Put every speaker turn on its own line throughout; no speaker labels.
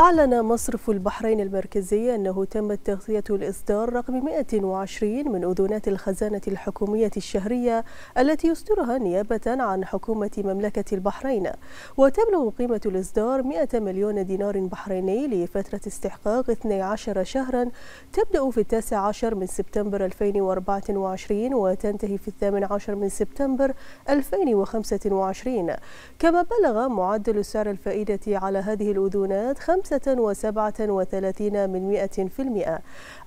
أعلن مصرف البحرين المركزي أنه تمت تغطية الإصدار رقم 120 من أذونات الخزانة الحكومية الشهرية التي يصدرها نيابة عن حكومة مملكة البحرين وتبلغ قيمة الإصدار 100 مليون دينار بحريني لفترة استحقاق 12 شهرا تبدأ في 19 من سبتمبر 2024 وتنتهي في 18 من سبتمبر 2025 كما بلغ معدل سعر الفائدة على هذه الأذونات 5 35 من في المئة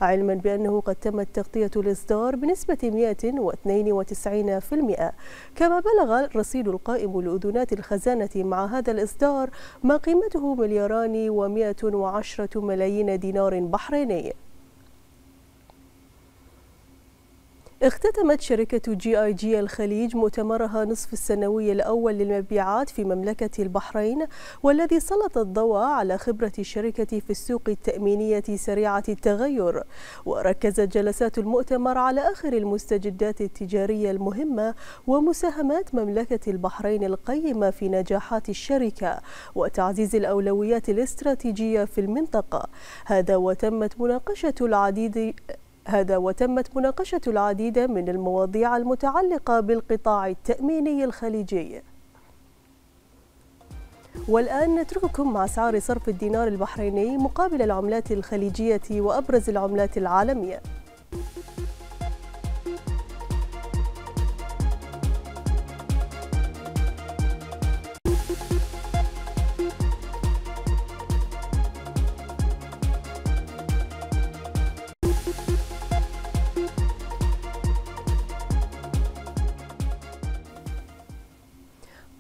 علما بأنه قد تمت تغطية الإصدار بنسبة 192 في المئة كما بلغ الرصيد القائم لأذنات الخزانة مع هذا الإصدار ما قيمته ملياران ومئة وعشرة ملايين دينار بحريني اختتمت شركة جي آي جي الخليج مؤتمرها نصف السنوي الأول للمبيعات في مملكة البحرين والذي سلط الضوء على خبرة الشركة في السوق التأمينية سريعة التغير وركزت جلسات المؤتمر على آخر المستجدات التجارية المهمة ومساهمات مملكة البحرين القيمة في نجاحات الشركة وتعزيز الأولويات الاستراتيجية في المنطقة هذا وتمت مناقشة العديد هذا وتمت مناقشة العديد من المواضيع المتعلقة بالقطاع التأميني الخليجي والآن نترككم مع سعر صرف الدينار البحريني مقابل العملات الخليجية وأبرز العملات العالمية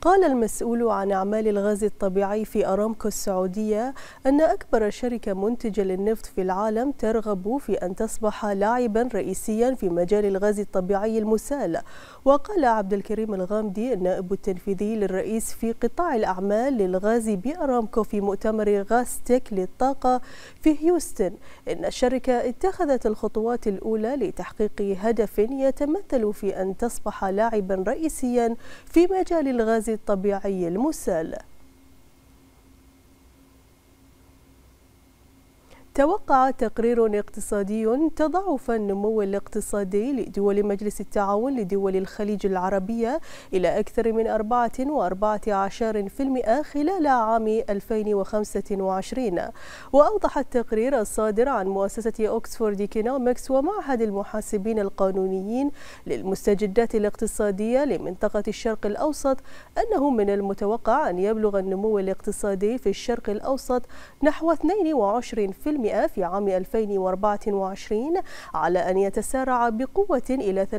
قال المسؤول عن أعمال الغاز الطبيعي في أرامكو السعودية أن أكبر شركة منتجة للنفط في العالم ترغب في أن تصبح لاعبا رئيسيا في مجال الغاز الطبيعي المسال وقال عبد الكريم الغامدي النائب التنفيذي للرئيس في قطاع الأعمال للغاز بأرامكو في مؤتمر غازتك للطاقة في هيوستن إن الشركة اتخذت الخطوات الأولى لتحقيق هدف يتمثل في أن تصبح لاعبا رئيسيا في مجال الغاز الطبيعي المسال توقع تقرير اقتصادي تضاعف النمو الاقتصادي لدول مجلس التعاون لدول الخليج العربية إلى أكثر من 14% خلال عام 2025 وأوضح التقرير الصادر عن مؤسسة أوكسفورد إيكونومكس ومعهد المحاسبين القانونيين للمستجدات الاقتصادية لمنطقة الشرق الأوسط أنه من المتوقع أن يبلغ النمو الاقتصادي في الشرق الأوسط نحو 22% المئة في عام 2024 على أن يتسارع بقوة إلى 3.7%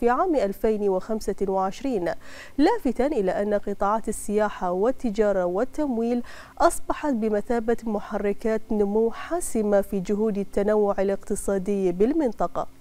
في عام 2025 لافتا إلى أن قطاعات السياحة والتجارة والتمويل أصبحت بمثابة محركات نمو حاسمة في جهود التنوع الاقتصادي بالمنطقة